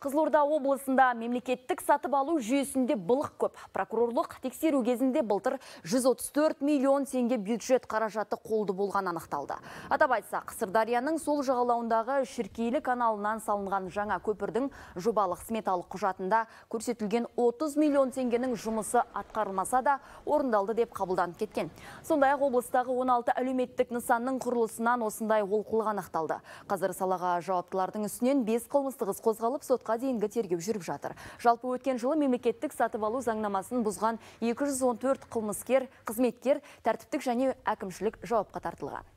Қызылорда облысында мемлекеттік сатып алу жүйесінде бұлық көп. Прокурорлық тексеру кезінде бұлтыр 134 миллион сенге бюджет қаражаты қолды болған анықталды. Атап айтсақ, Сырдарияның сол жағалауындағы Шіркейлі каналынан салынған жаңа көпірдің жобалық сметалық құжатында көрсетілген 30 миллион теңгенің жұмысы атқарылмаса да орындалды деп қабылданып кеткен. Сондай-ақ облыстағы 16 әлеуметтік нысанның құрылысынан осындай олқылық анықталды. Қазір салаға жауаптылардың үстінен 5 қылмыстық қозғалып сотқа дейінгі тергеу жүріп жатыр жалпы өткен жылы мемлекеттік сатып алу заңнамасын бұзған 214 қылмыскер қызметкер тәртіптік және әкімшілік жауапқа тартылған